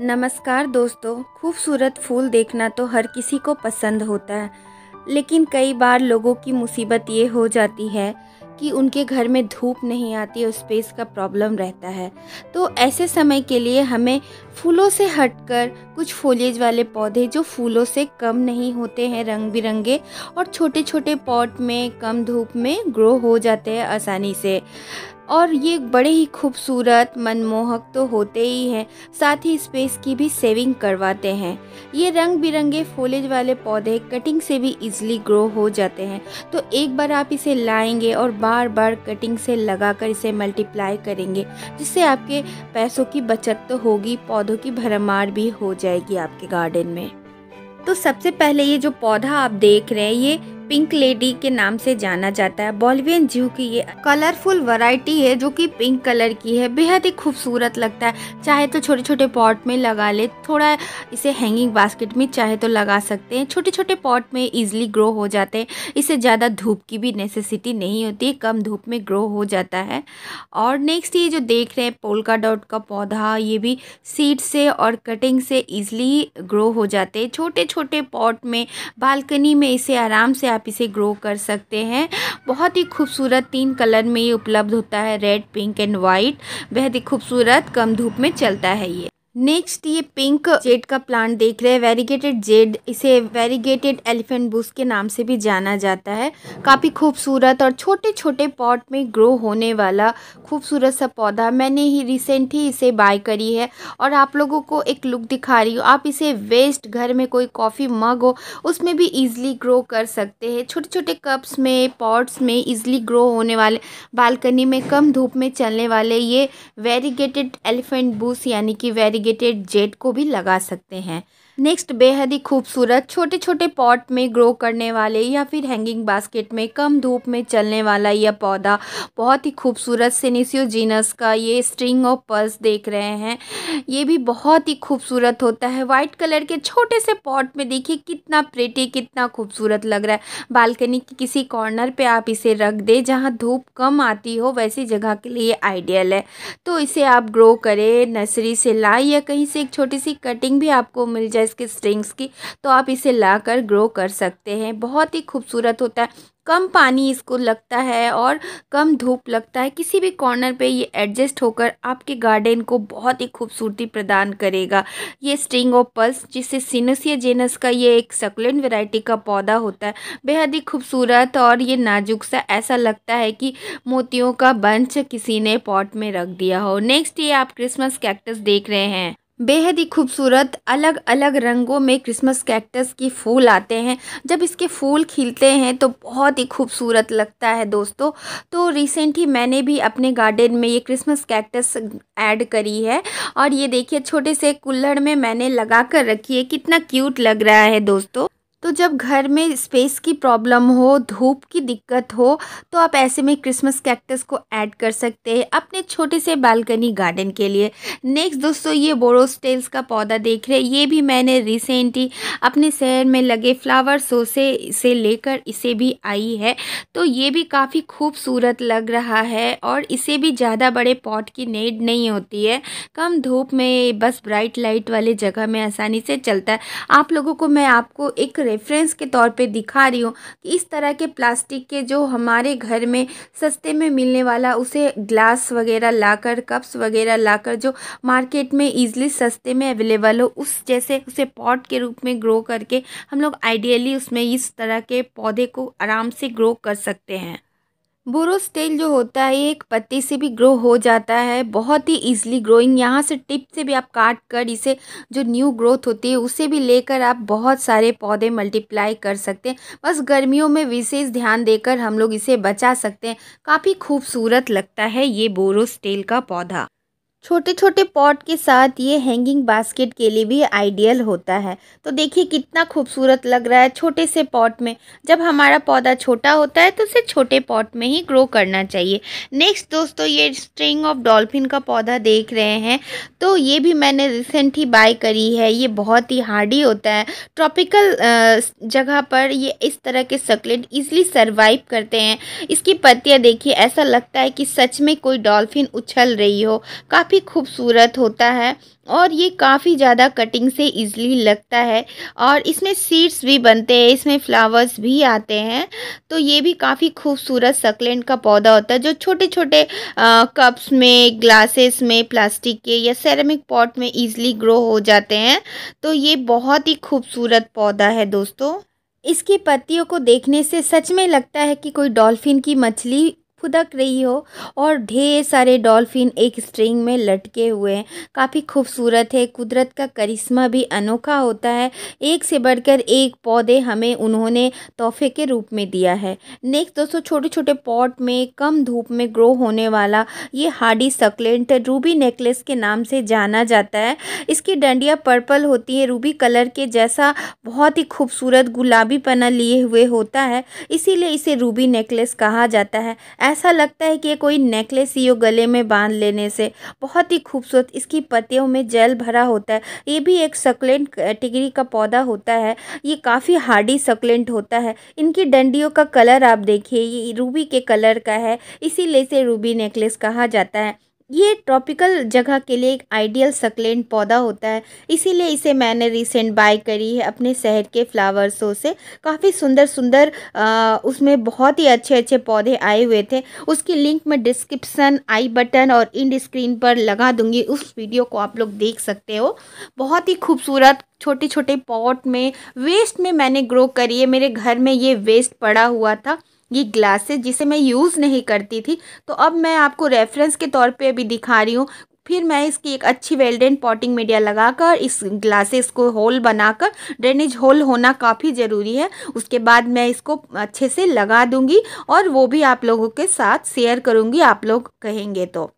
नमस्कार दोस्तों खूबसूरत फूल देखना तो हर किसी को पसंद होता है लेकिन कई बार लोगों की मुसीबत ये हो जाती है कि उनके घर में धूप नहीं आती और स्पेस का प्रॉब्लम रहता है तो ऐसे समय के लिए हमें फूलों से हटकर कुछ फोलेज वाले पौधे जो फूलों से कम नहीं होते हैं रंग बिरंगे और छोटे छोटे पॉट में कम धूप में ग्रो हो जाते हैं आसानी से और ये बड़े ही खूबसूरत मनमोहक तो होते ही हैं साथ ही स्पेस की भी सेविंग करवाते हैं ये रंग बिरंगे फोलेज वाले पौधे कटिंग से भी इजीली ग्रो हो जाते हैं तो एक बार आप इसे लाएंगे और बार बार कटिंग से लगाकर इसे मल्टीप्लाई करेंगे जिससे आपके पैसों की बचत तो होगी पौधों की भरमार भी हो जाएगी आपके गार्डन में तो सबसे पहले ये जो पौधा आप देख रहे हैं ये पिंक लेडी के नाम से जाना जाता है बॉलिवियन जू की ये कलरफुल वैरायटी है जो कि पिंक कलर की है बेहद ही खूबसूरत लगता है चाहे तो छोटे छोटे पॉट में लगा ले थोड़ा इसे हैंगिंग बास्केट में चाहे तो लगा सकते हैं छोटे छोटे पॉट में ईजिली ग्रो हो जाते हैं इससे ज़्यादा धूप की भी नेसेसिटी नहीं होती कम धूप में ग्रो हो जाता है और नेक्स्ट ये जो देख रहे हैं पोलका डॉट का पौधा ये भी सीड से और कटिंग से ईजिली ग्रो हो जाते हैं छोटे छोटे पॉट में बालकनी में इसे आराम से आप इसे ग्रो कर सकते हैं बहुत ही खूबसूरत तीन कलर में ये उपलब्ध होता है रेड पिंक एंड वाइट बेहद ही खूबसूरत कम धूप में चलता है ये नेक्स्ट ये पिंक जेड का प्लांट देख रहे हैं वेरीगेटेड जेड इसे वेरीगेटेड एलिफेंट बुश के नाम से भी जाना जाता है काफ़ी खूबसूरत और छोटे छोटे पॉट में ग्रो होने वाला खूबसूरत सा पौधा मैंने ही रिसेंट ही इसे बाय करी है और आप लोगों को एक लुक दिखा रही हूँ आप इसे वेस्ट घर में कोई कॉफ़ी मग हो उसमें भी ईजिली ग्रो कर सकते हैं छोटे छोटे कप्स में पॉट्स में ईजिली ग्रो होने वाले बालकनी में कम धूप में चलने वाले ये वेरीगेटेड एलिफेंट बूस यानी कि वेरी नेगेटेड जेड को भी लगा सकते हैं नेक्स्ट बेहद ही खूबसूरत छोटे छोटे पॉट में ग्रो करने वाले या फिर हैंगिंग बास्केट में कम धूप में चलने वाला यह पौधा बहुत ही खूबसूरत सीनीसियो जीनस का ये स्ट्रिंग और पर्स देख रहे हैं ये भी बहुत ही खूबसूरत होता है वाइट कलर के छोटे से पॉट में देखिए कितना प्रेटी कितना खूबसूरत लग रहा है बालकनी के किसी कॉर्नर पर आप इसे रख दें जहाँ धूप कम आती हो वैसी जगह के लिए आइडियल है तो इसे आप ग्रो करें नर्सरी से लाए या कहीं से एक छोटी सी कटिंग भी आपको मिल जाए इसके स्ट्रिंग्स की तो आप इसे ला कर ग्रो कर सकते हैं बहुत ही खूबसूरत होता है कम पानी इसको लगता है और कम धूप लगता है किसी भी कॉर्नर पे ये एडजस्ट होकर आपके गार्डन को बहुत ही खूबसूरती प्रदान करेगा ये स्ट्रिंग ऑफ पल्स जिससे सिनोसिया जेनस का ये एक सकुलेंट वैरायटी का पौधा होता है बेहद ही खूबसूरत और ये नाजुक सा ऐसा लगता है कि मोतियों का बंच किसी ने पॉट में रख दिया हो नेक्स्ट ये आप क्रिसमस कैक्टस देख रहे हैं बेहद ही खूबसूरत अलग अलग रंगों में क्रिसमस कैक्टस की फूल आते हैं जब इसके फूल खिलते हैं तो बहुत ही खूबसूरत लगता है दोस्तों तो रिसेंट ही मैंने भी अपने गार्डन में ये क्रिसमस कैक्टस ऐड करी है और ये देखिए छोटे से कुल्हड़ में मैंने लगा कर रखी है कितना क्यूट लग रहा है दोस्तों तो जब घर में स्पेस की प्रॉब्लम हो धूप की दिक्कत हो तो आप ऐसे में क्रिसमस कैक्टस को ऐड कर सकते हैं अपने छोटे से बालकनी गार्डन के लिए नेक्स्ट दोस्तों ये बोरोस्टेल्स का पौधा देख रहे ये भी मैंने रिसेंटली अपने शहर में लगे फ्लावर शो से इसे लेकर इसे भी आई है तो ये भी काफ़ी खूबसूरत लग रहा है और इसे भी ज़्यादा बड़े पॉट की नेड नहीं होती है कम धूप में बस ब्राइट लाइट वाले जगह में आसानी से चलता है आप लोगों को मैं आपको एक रेफरेंस के तौर पे दिखा रही हूँ कि इस तरह के प्लास्टिक के जो हमारे घर में सस्ते में मिलने वाला उसे ग्लास वगैरह लाकर कप्स वगैरह लाकर जो मार्केट में ईजिली सस्ते में अवेलेबल हो उस जैसे उसे पॉट के रूप में ग्रो करके हम लोग आइडियली उसमें इस तरह के पौधे को आराम से ग्रो कर सकते हैं बोरोस तेल जो होता है ये एक पत्ते से भी ग्रो हो जाता है बहुत ही ईजिली ग्रोइंग यहाँ से टिप से भी आप काट कर इसे जो न्यू ग्रोथ होती है उसे भी लेकर आप बहुत सारे पौधे मल्टीप्लाई कर सकते हैं बस गर्मियों में विशेष ध्यान देकर हम लोग इसे बचा सकते हैं काफ़ी खूबसूरत लगता है ये बोरोस तेल का पौधा छोटे छोटे पॉट के साथ ये हैंगिंग बास्केट के लिए भी आइडियल होता है तो देखिए कितना खूबसूरत लग रहा है छोटे से पॉट में जब हमारा पौधा छोटा होता है तो उसे छोटे पॉट में ही ग्रो करना चाहिए नेक्स्ट दोस्तों ये स्ट्रिंग ऑफ डॉल्फिन का पौधा देख रहे हैं तो ये भी मैंने रिसेंट ही बाय करी है ये बहुत ही हार्डी होता है ट्रॉपिकल जगह पर ये इस तरह के सकलेट ईजिली सर्वाइव करते हैं इसकी पत्तियाँ देखिए ऐसा लगता है कि सच में कोई डॉल्फिन उछल रही हो काफ़ी काफ़ी खूबसूरत होता है और ये काफ़ी ज़्यादा कटिंग से इजीली लगता है और इसमें सीड्स भी बनते हैं इसमें फ्लावर्स भी आते हैं तो ये भी काफ़ी खूबसूरत सकलेंट का पौधा होता है जो छोटे छोटे कप्स में ग्लासेस में प्लास्टिक के या सेरेमिक पॉट में ईजिली ग्रो हो जाते हैं तो ये बहुत ही खूबसूरत पौधा है दोस्तों इसकी पत्तियों को देखने से सच में लगता है कि कोई डॉल्फिन की मछली फुदक रही हो और ढेर सारे डॉल्फिन एक स्ट्रिंग में लटके हुए हैं काफ़ी खूबसूरत है कुदरत का करिश्मा भी अनोखा होता है एक से बढ़कर एक पौधे हमें उन्होंने तोहफे के रूप में दिया है नेक्स्ट दोस्तों छोटे छोटे पॉट में कम धूप में ग्रो होने वाला ये हार्डी सकलेंट रूबी नेकलेस के नाम से जाना जाता है इसकी डंडियाँ पर्पल होती हैं रूबी कलर के जैसा बहुत ही खूबसूरत गुलाबी पना लिए हुए होता है इसीलिए इसे रूबी नेकलेस कहा जाता है ऐसा लगता है कि कोई नेकलेस ही गले में बांध लेने से बहुत ही खूबसूरत इसकी पत्तियों में जेल भरा होता है ये भी एक सकलेंट कैटेगरी का पौधा होता है ये काफ़ी हार्डी सकलेंट होता है इनकी डंडियों का कलर आप देखिए ये रूबी के कलर का है इसीलिए इसे रूबी नेकलेस कहा जाता है ये ट्रॉपिकल जगह के लिए एक आइडियल सकलेंट पौधा होता है इसीलिए इसे मैंने रिसेंट बाय करी है अपने शहर के फ़्लावर्सों से काफ़ी सुंदर सुंदर उसमें बहुत ही अच्छे अच्छे पौधे आए हुए थे उसकी लिंक मैं डिस्क्रिप्सन आई बटन और इंड स्क्रीन पर लगा दूंगी उस वीडियो को आप लोग देख सकते हो बहुत ही खूबसूरत छोटे छोटे पॉट में वेस्ट में मैंने ग्रो करी है मेरे घर में ये वेस्ट पड़ा हुआ था ये ग्लासेस जिसे मैं यूज़ नहीं करती थी तो अब मैं आपको रेफरेंस के तौर पे अभी दिखा रही हूँ फिर मैं इसकी एक अच्छी वेल्डेंट पॉटिंग मीडिया लगाकर इस ग्लासेस को होल बनाकर ड्रेनेज होल होना काफ़ी ज़रूरी है उसके बाद मैं इसको अच्छे से लगा दूंगी और वो भी आप लोगों के साथ शेयर करूंगी आप लोग कहेंगे तो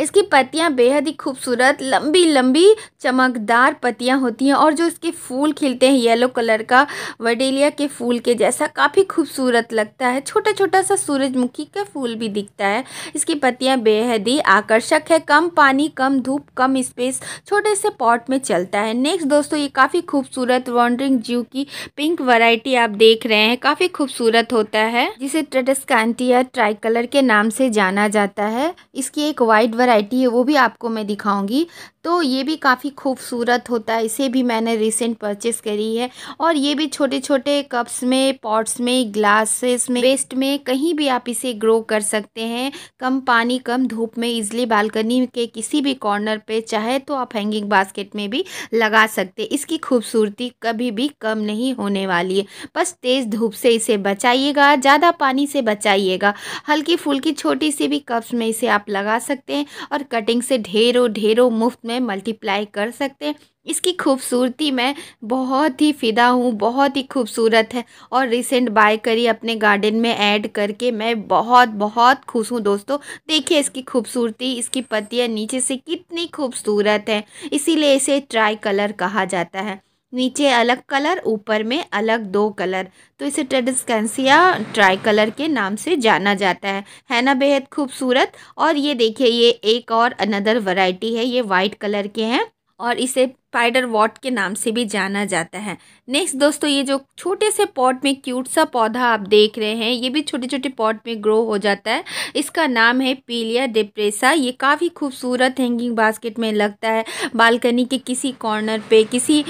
इसकी पत्तियाँ बेहद ही खूबसूरत लंबी लंबी चमकदार पत्तियाँ होती हैं और जो इसके फूल खिलते हैं येलो कलर का वडेलिया के फूल के जैसा काफ़ी खूबसूरत लगता है छोटा छोटा सा सूरजमुखी का फूल भी दिखता है इसकी पत्तियाँ बेहद ही आकर्षक है कम पानी कम धूप कम स्पेस छोटे से पॉट में चलता है नेक्स्ट दोस्तों ये काफ़ी खूबसूरत वॉन्ड्रिंग जीव की पिंक वराइटी आप देख रहे हैं काफ़ी खूबसूरत होता है जिसे ट्रेडस्कांटिया ट्राई कलर के नाम से जाना जाता है इसकी एक वाइट वाइड वैरायटी है वो भी आपको मैं दिखाऊंगी तो ये भी काफ़ी खूबसूरत होता है इसे भी मैंने रिसेंट परचेस करी है और ये भी छोटे छोटे कप्स में पॉट्स में ग्लासेस में वेस्ट में कहीं भी आप इसे ग्रो कर सकते हैं कम पानी कम धूप में इजली बालकनी के किसी भी कॉर्नर पे चाहे तो आप हैंगिंग बास्केट में भी लगा सकते इसकी खूबसूरती कभी भी कम नहीं होने वाली है बस तेज़ धूप से इसे बचाइएगा ज़्यादा पानी से बचाइएगा हल्की फुल्की छोटी सी भी कप्स में इसे आप लगा सकते हैं हैं और कटिंग से ढेरों ढेरों मुफ्त में मल्टीप्लाई कर सकते हैं इसकी खूबसूरती में बहुत ही फ़िदा हूँ बहुत ही खूबसूरत है और रिसेंट बाय करी अपने गार्डन में ऐड करके मैं बहुत बहुत खुश हूँ दोस्तों देखिए इसकी खूबसूरती इसकी पत्तियाँ नीचे से कितनी खूबसूरत है इसीलिए इसे ट्राई कलर कहा जाता है नीचे अलग कलर ऊपर में अलग दो कलर तो इसे ट्रेडिस्कैंसिया ट्राई कलर के नाम से जाना जाता है है ना बेहद खूबसूरत और ये देखिए ये एक और अनदर वैरायटी है ये वाइट कलर के हैं और इसे स्पाइडर वॉट के नाम से भी जाना जाता है नेक्स्ट दोस्तों ये जो छोटे से पॉट में क्यूट सा पौधा आप देख रहे हैं ये भी छोटे छोटे पॉट में ग्रो हो जाता है इसका नाम है पीलिया डिप्रेसा ये काफ़ी खूबसूरत हैंगिंग बास्केट में लगता है बालकनी के किसी कॉर्नर पे किसी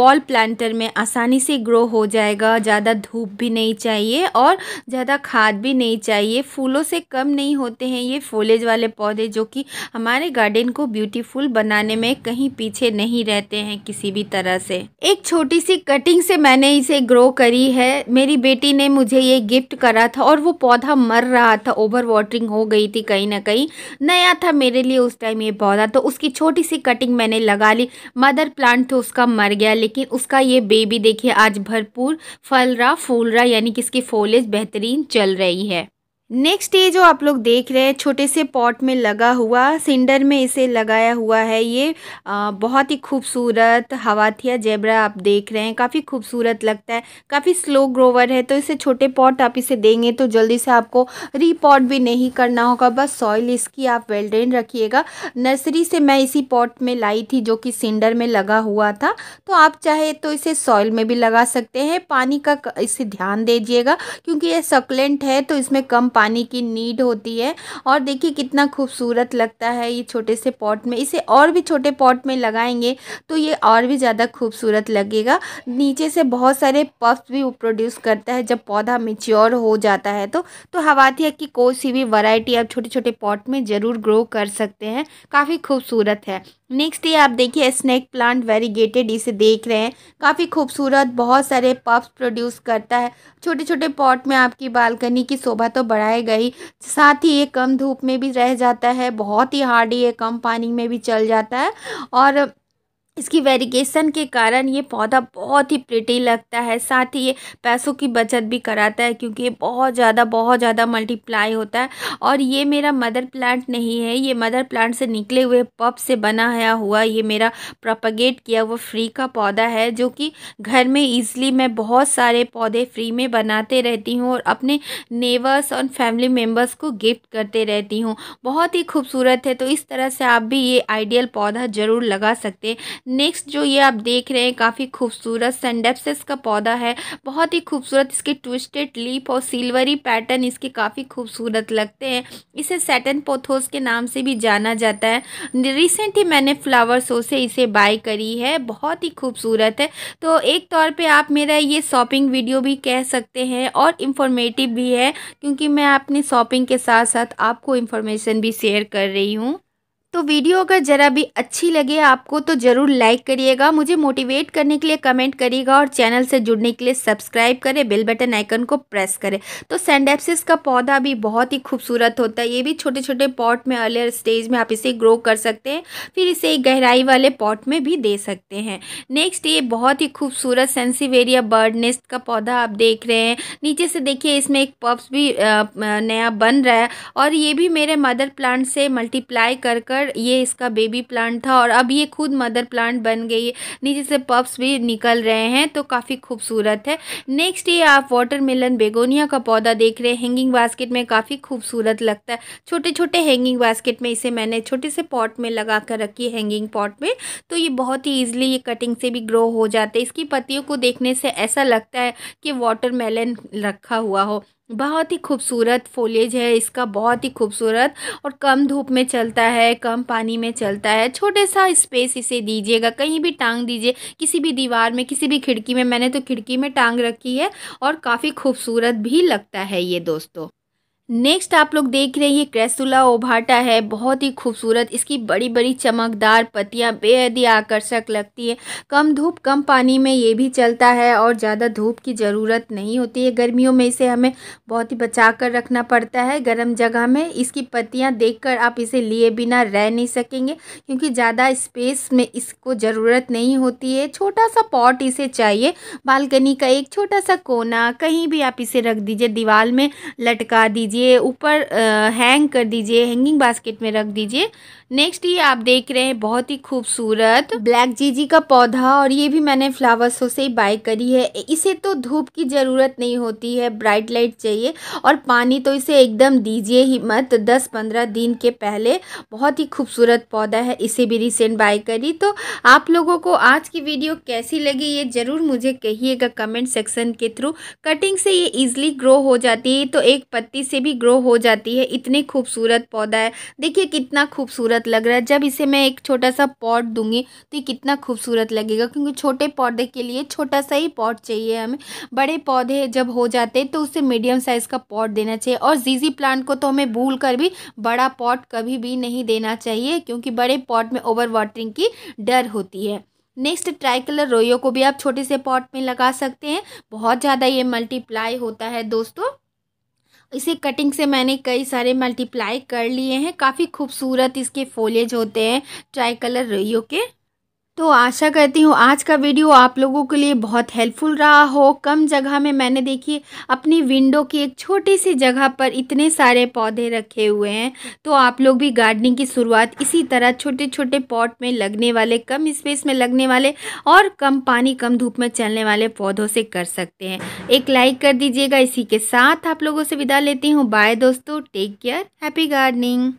वॉल प्लांटर में आसानी से ग्रो हो जाएगा ज़्यादा धूप भी नहीं चाहिए और ज़्यादा खाद भी नहीं चाहिए फूलों से कम नहीं होते हैं ये फोलेज वाले पौधे जो कि हमारे गार्डन को ब्यूटीफुल बनाने में कहीं पीछे नहीं रहते हैं किसी भी तरह से एक छोटी सी कटिंग से मैंने इसे ग्रो करी है मेरी बेटी ने मुझे ये गिफ्ट करा था और वो पौधा मर रहा था ओवर वाटरिंग हो गई थी कहीं ना कहीं नया था मेरे लिए उस टाइम ये पौधा तो उसकी छोटी सी कटिंग मैंने लगा ली मदर प्लांट तो उसका मर गया लेकिन उसका ये बेबी देखिए आज भरपूर फल रहा फूल रहा यानी कि इसकी फोलेज बेहतरीन चल रही है नेक्स्ट ये जो आप लोग देख रहे हैं छोटे से पॉट में लगा हुआ सिंडर में इसे लगाया हुआ है ये आ, बहुत ही खूबसूरत हवाथिया जेबरा आप देख रहे हैं काफ़ी खूबसूरत लगता है काफ़ी स्लो ग्रोवर है तो इसे छोटे पॉट आप इसे देंगे तो जल्दी से आपको रीपॉट भी नहीं करना होगा बस सॉइल इसकी आप वेल ड्रेन रखिएगा नर्सरी से मैं इसी पॉट में लाई थी जो कि सिंडर में लगा हुआ था तो आप चाहे तो इसे सॉइल में भी लगा सकते हैं पानी का इसे ध्यान दीजिएगा क्योंकि ये सकलेंट है तो इसमें कम पानी की नीड होती है और देखिए कितना खूबसूरत लगता है ये छोटे से पॉट में इसे और भी छोटे पॉट में लगाएंगे तो ये और भी ज़्यादा खूबसूरत लगेगा नीचे से बहुत सारे पफ्स भी प्रोड्यूस करता है जब पौधा मिच्योर हो जाता है तो तो हवातिया की कोई सी भी वराइटी आप छोटे छोटे पॉट में ज़रूर ग्रो कर सकते हैं काफ़ी खूबसूरत है नेक्स्ट ये आप देखिए स्नैक प्लांट वेरीगेटेड इसे देख रहे हैं काफ़ी खूबसूरत बहुत सारे पप्स प्रोड्यूस करता है छोटे छोटे पॉट में आपकी बालकनी की शोभा तो बढ़ाएगा ही साथ ही ये कम धूप में भी रह जाता है बहुत ही हार्डी है कम पानी में भी चल जाता है और इसकी वेरिगेशन के कारण ये पौधा बहुत ही प्रिटी लगता है साथ ही ये पैसों की बचत भी कराता है क्योंकि ये बहुत ज़्यादा बहुत ज़्यादा मल्टीप्लाई होता है और ये मेरा मदर प्लांट नहीं है ये मदर प्लांट से निकले हुए पप से बना हुआ ये मेरा प्रोपगेट किया हुआ फ्री का पौधा है जो कि घर में ईजिली मैं बहुत सारे पौधे फ्री में बनाते रहती हूँ और अपने नेबर्स और फैमिली मेम्बर्स को गिफ्ट करते रहती हूँ बहुत ही खूबसूरत है तो इस तरह से आप भी ये आइडियल पौधा ज़रूर लगा सकते हैं नेक्स्ट जो ये आप देख रहे हैं काफ़ी खूबसूरत सेंडेप्सिस का पौधा है बहुत ही खूबसूरत इसके ट्विस्टेड लीप और सिल्वरी पैटर्न इसके काफ़ी खूबसूरत लगते हैं इसे सेटन पोथोस के नाम से भी जाना जाता है रिसेंटली मैंने फ्लावर शो से इसे बाय करी है बहुत ही खूबसूरत है तो एक तौर पर आप मेरा ये शॉपिंग वीडियो भी कह सकते हैं और इन्फॉर्मेटिव भी है क्योंकि मैं अपनी शॉपिंग के साथ साथ आपको इन्फॉर्मेशन भी शेयर कर रही हूँ तो वीडियो अगर ज़रा भी अच्छी लगे आपको तो ज़रूर लाइक करिएगा मुझे मोटिवेट करने के लिए कमेंट करिएगा और चैनल से जुड़ने के लिए सब्सक्राइब करें बेल बटन आइकन को प्रेस करें तो सेंडेप्सिस का पौधा भी बहुत ही खूबसूरत होता है ये भी छोटे छोटे पॉट में अर्लियर स्टेज में आप इसे ग्रो कर सकते हैं फिर इसे गहराई वाले पॉट में भी दे सकते हैं नेक्स्ट ये बहुत ही खूबसूरत सेंसिवेरिया बर्ड नेस्ट का पौधा आप देख रहे हैं नीचे से देखिए इसमें एक पप्स भी नया बन रहा है और ये भी मेरे मदर प्लांट से मल्टीप्लाई कर कर होकर ये इसका बेबी प्लांट था और अब ये खुद मदर प्लांट बन गई है नीचे से पप्स भी निकल रहे हैं तो काफ़ी खूबसूरत है नेक्स्ट ये आप वाटर मिलन बेगोनिया का पौधा देख रहे हैं हैंगिंग बास्केट में काफ़ी खूबसूरत लगता है छोटे छोटे हैंगिंग बास्केट में इसे मैंने छोटे से पॉट में लगा कर रखी है हैंगिंग पॉट में तो ये बहुत ही ईजिली ये कटिंग से भी ग्रो हो जाते हैं इसकी पत्तियों को देखने से ऐसा लगता है कि वाटर रखा हुआ हो बहुत ही खूबसूरत फोलेज है इसका बहुत ही खूबसूरत और कम धूप में चलता है कम पानी में चलता है छोटे सा स्पेस इसे दीजिएगा कहीं भी टांग दीजिए किसी भी दीवार में किसी भी खिड़की में मैंने तो खिड़की में टांग रखी है और काफ़ी खूबसूरत भी लगता है ये दोस्तों नेक्स्ट आप लोग देख रहे हैं ये क्रेसुला ओभाटा है बहुत ही खूबसूरत इसकी बड़ी बड़ी चमकदार पत्तियां बेहद ही आकर्षक लगती है कम धूप कम पानी में ये भी चलता है और ज़्यादा धूप की ज़रूरत नहीं होती है गर्मियों में इसे हमें बहुत ही बचा कर रखना पड़ता है गर्म जगह में इसकी पत्तियां देखकर आप इसे लिए बिना रह नहीं सकेंगे क्योंकि ज़्यादा स्पेस में इसको ज़रूरत नहीं होती है छोटा सा पॉट इसे चाहिए बालकनी का एक छोटा सा कोना कहीं भी आप इसे रख दीजिए दीवार में लटका दीजिए दीजिए ऊपर हैंग कर दीजिए हैंगिंग बास्केट में रख दीजिए नेक्स्ट ये आप देख रहे हैं बहुत ही खूबसूरत ब्लैक जीजी का पौधा और ये भी मैंने फ्लावर शो से ही बाय करी है इसे तो धूप की ज़रूरत नहीं होती है ब्राइट लाइट चाहिए और पानी तो इसे एकदम दीजिए ही मत दस पंद्रह दिन के पहले बहुत ही खूबसूरत पौधा है इसे भी रिसेंट बाय करी तो आप लोगों को आज की वीडियो कैसी लगी ये ज़रूर मुझे कहिएगा कमेंट सेक्शन के थ्रू कटिंग से ये ईजिली ग्रो हो जाती है तो एक पत्ती से भी ग्रो हो जाती है इतने खूबसूरत पौधा है देखिए कितना खूबसूरत खूबसूरत लग रहा है जब इसे मैं एक छोटा सा पॉट दूंगी तो ये कितना खूबसूरत लगेगा क्योंकि छोटे पौधे के लिए छोटा सा ही पॉट चाहिए हमें बड़े पौधे जब हो जाते हैं तो उसे मीडियम साइज़ का पॉट देना चाहिए और जीजी प्लांट को तो हमें भूल कर भी बड़ा पॉट कभी भी नहीं देना चाहिए क्योंकि बड़े पॉट में ओवर वाटरिंग की डर होती है नेक्स्ट ट्राई कलर रोइयो को भी आप छोटे से पॉट में लगा सकते हैं बहुत ज़्यादा ये मल्टीप्लाई होता है दोस्तों इसे कटिंग से मैंने कई सारे मल्टीप्लाई कर लिए हैं काफ़ी खूबसूरत इसके फोलेज होते हैं ट्राई कलर रोइयों के तो आशा करती हूँ आज का वीडियो आप लोगों के लिए बहुत हेल्पफुल रहा हो कम जगह में मैंने देखिए अपनी विंडो की एक छोटी सी जगह पर इतने सारे पौधे रखे हुए हैं तो आप लोग भी गार्डनिंग की शुरुआत इसी तरह छोटे छोटे पॉट में लगने वाले कम स्पेस में लगने वाले और कम पानी कम धूप में चलने वाले पौधों से कर सकते हैं एक लाइक कर दीजिएगा इसी के साथ आप लोगों से विदा लेती हूँ बाय दोस्तों टेक केयर हैप्पी गार्डनिंग